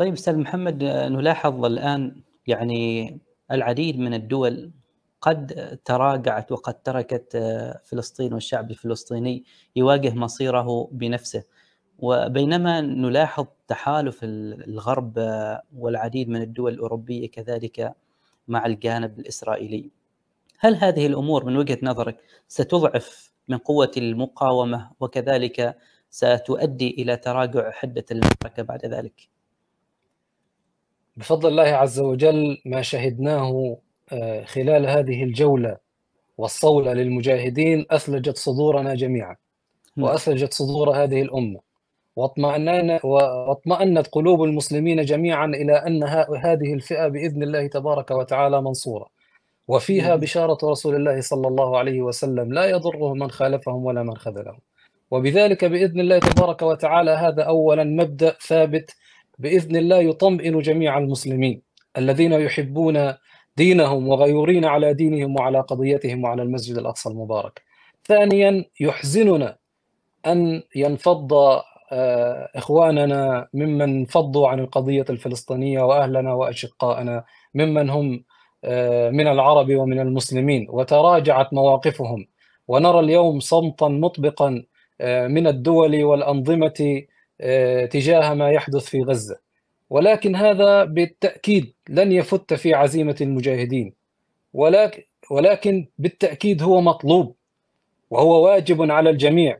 طيب استاذ محمد نلاحظ الان يعني العديد من الدول قد تراجعت وقد تركت آه، فلسطين والشعب الفلسطيني يواجه مصيره بنفسه وبينما نلاحظ تحالف الغرب آه، والعديد من الدول الاوروبيه كذلك مع الجانب الاسرائيلي هل هذه الامور من وجهه نظرك ستضعف من قوه المقاومه وكذلك ستؤدي الى تراجع حده المعركه بعد ذلك؟ بفضل الله عز وجل ما شهدناه آه، خلال هذه الجولة والصولة للمجاهدين أثلجت صدورنا جميعا نعم. وأثلجت صدور هذه الأمة واطمأننا واطمأنت قلوب المسلمين جميعا إلى أن هذه الفئة بإذن الله تبارك وتعالى منصورة وفيها نعم. بشارة رسول الله صلى الله عليه وسلم لا يضرهم من خالفهم ولا من خذلهم وبذلك بإذن الله تبارك وتعالى هذا أولا مبدأ ثابت باذن الله يطمئن جميع المسلمين الذين يحبون دينهم وغيورين على دينهم وعلى قضيتهم وعلى المسجد الاقصى المبارك. ثانيا يحزننا ان ينفض آه، اخواننا ممن فضوا عن القضيه الفلسطينيه واهلنا واشقائنا ممن هم آه، من العرب ومن المسلمين وتراجعت مواقفهم ونرى اليوم صمتا مطبقا آه، من الدول والانظمه آه، تجاه ما يحدث في غزه ولكن هذا بالتاكيد لن يفت في عزيمه المجاهدين ولكن ولكن بالتاكيد هو مطلوب وهو واجب على الجميع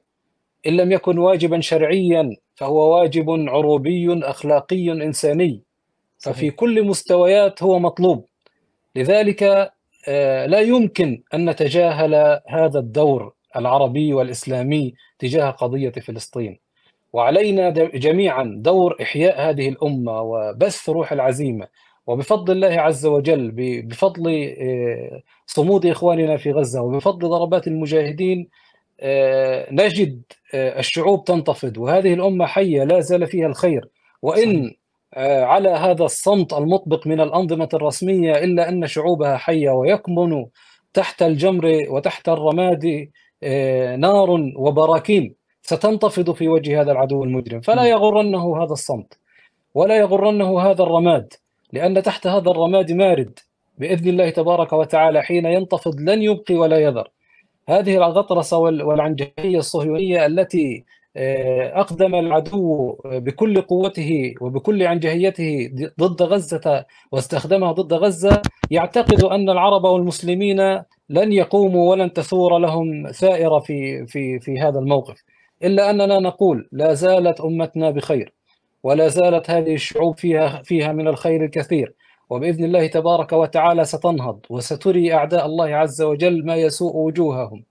ان لم يكن واجبا شرعيا فهو واجب عروبي اخلاقي انساني ففي كل مستويات هو مطلوب لذلك آه، لا يمكن ان نتجاهل هذا الدور العربي والاسلامي تجاه قضيه فلسطين وعلينا جميعا دور إحياء هذه الأمة وبث روح العزيمة وبفضل الله عز وجل بفضل آه، صمود إخواننا في غزة وبفضل ضربات المجاهدين آه، نجد آه، الشعوب تنتفض وهذه الأمة حية لا زال فيها الخير وإن على هذا الصمت المطبق من الأنظمة الرسمية إلا أن شعوبها حية ويكمن تحت الجمر وتحت الرماد نار وبراكين ستنتفض في وجه هذا العدو المجرم فلا يغرنه هذا الصمت ولا يغرنه هذا الرماد لأن تحت هذا الرماد مارد بإذن الله تبارك وتعالى حين ينتفض لن يبقي ولا يذر هذه الغطرسة والعنجهية الصهيونية التي آه، أقدم العدو بكل قوته وبكل عنجهيته ضد غزة واستخدمها ضد غزة يعتقد أن العرب والمسلمين لن يقوموا ولن تثور لهم ثائرة في في في هذا الموقف إلا أننا نقول لا زالت أمتنا بخير ولا زالت هذه الشعوب فيها فيها من الخير الكثير وبإذن الله تبارك وتعالى ستنهض وستري أعداء الله عز وجل ما يسوء وجوههم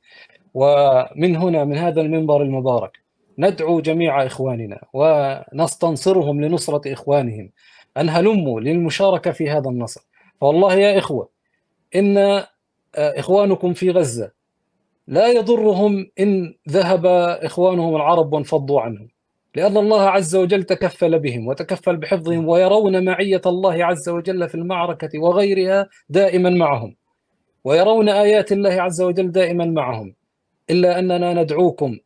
ومن هنا من هذا المنبر المبارك ندعو جميع إخواننا ونستنصرهم لنصرة إخوانهم أن هلموا للمشاركة في هذا النصر فوالله يا إخوة إن آه، إخوانكم في غزة لا يضرهم إن ذهب إخوانهم العرب وانفضوا عنهم لأن الله عز وجل تكفل بهم وتكفل بحفظهم ويرون معية الله عز وجل في المعركة وغيرها دائما معهم ويرون آيات الله عز وجل دائما معهم إلا أننا ندعوكم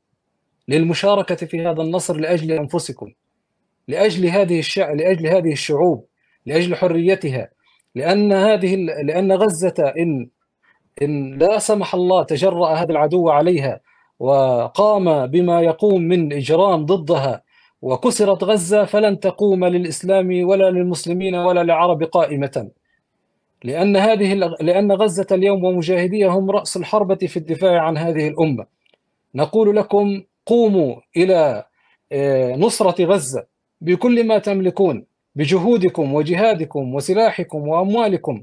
للمشاركة في هذا النصر لأجل أنفسكم لأجل هذه الشع... لأجل هذه الشعوب لأجل حريتها لأن هذه لأن غزة إن إن لا سمح الله تجرأ هذا العدو عليها وقام بما يقوم من إجرام ضدها وكسرت غزة فلن تقوم للإسلام ولا للمسلمين ولا للعرب قائمة لأن هذه لأن غزة اليوم ومجاهديها هم رأس الحربة في الدفاع عن هذه الأمة نقول لكم قوموا إلى آه، نصرة غزة بكل ما تملكون بجهودكم وجهادكم وسلاحكم وأموالكم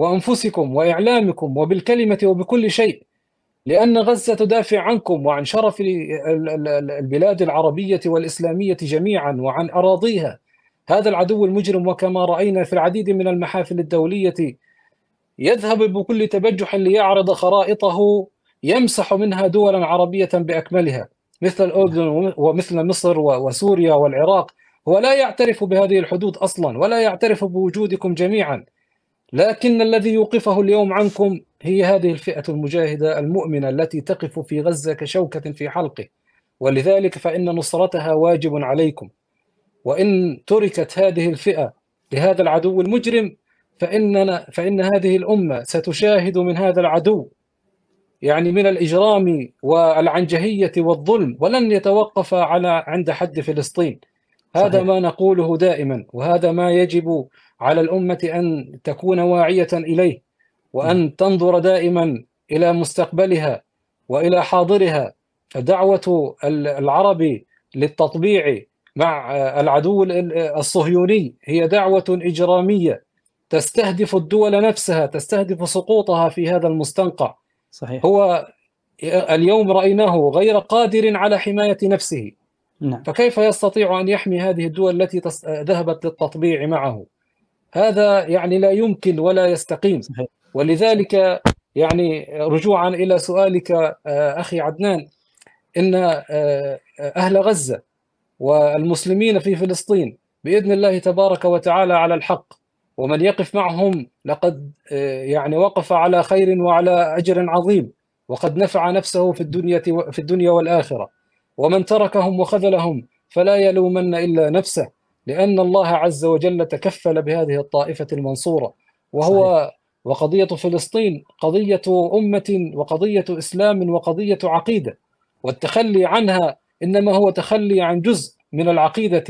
وأنفسكم وإعلامكم وبالكلمة وبكل شيء لأن غزة تدافع عنكم وعن شرف البلاد العربية والإسلامية جميعا وعن أراضيها هذا العدو المجرم وكما رأينا في العديد من المحافل الدولية يذهب بكل تبجح ليعرض خرائطه يمسح منها دولا عربية بأكملها مثل الأردن ومثل مصر وسوريا والعراق هو لا يعترف بهذه الحدود أصلا ولا يعترف بوجودكم جميعا لكن الذي يوقفه اليوم عنكم هي هذه الفئة المجاهدة المؤمنة التي تقف في غزة كشوكة في حلقه ولذلك فإن نصرتها واجب عليكم وإن تركت هذه الفئة لهذا العدو المجرم فإننا فإن هذه الأمة ستشاهد من هذا العدو يعني من الإجرام والعنجهية والظلم ولن يتوقف على عند حد فلسطين هذا صحيح. ما نقوله دائما وهذا ما يجب على الأمة أن تكون واعية إليه وأن تنظر دائما إلى مستقبلها وإلى حاضرها فدعوة العرب للتطبيع مع العدو الصهيوني هي دعوة إجرامية تستهدف الدول نفسها تستهدف سقوطها في هذا المستنقع صحيح هو اليوم رأيناه غير قادر على حماية نفسه نعم. فكيف يستطيع أن يحمي هذه الدول التي ذهبت للتطبيع معه هذا يعني لا يمكن ولا يستقيم ولذلك يعني رجوعا الى سؤالك آه، اخي عدنان ان آه، اهل غزه والمسلمين في فلسطين باذن الله تبارك وتعالى على الحق ومن يقف معهم لقد آه، يعني وقف على خير وعلى اجر عظيم وقد نفع نفسه في الدنيا في الدنيا والاخره ومن تركهم وخذلهم فلا يلومن الا نفسه لأن الله عز وجل تكفل بهذه الطائفة المنصورة وهو صحيح. وقضية فلسطين قضية أمة وقضية إسلام وقضية عقيدة والتخلي عنها إنما هو تخلي عن جزء من العقيدة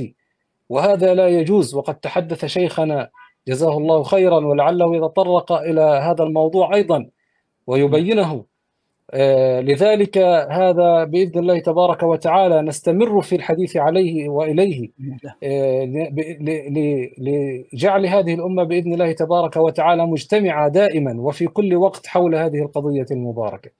وهذا لا يجوز وقد تحدث شيخنا جزاه الله خيرا ولعله يتطرق إلى هذا الموضوع أيضا ويبينه آه، لذلك هذا باذن الله تبارك وتعالى نستمر في الحديث عليه واليه نعم. آه، لجعل هذه الامه باذن الله تبارك وتعالى مجتمعه دائما وفي كل وقت حول هذه القضيه المباركه.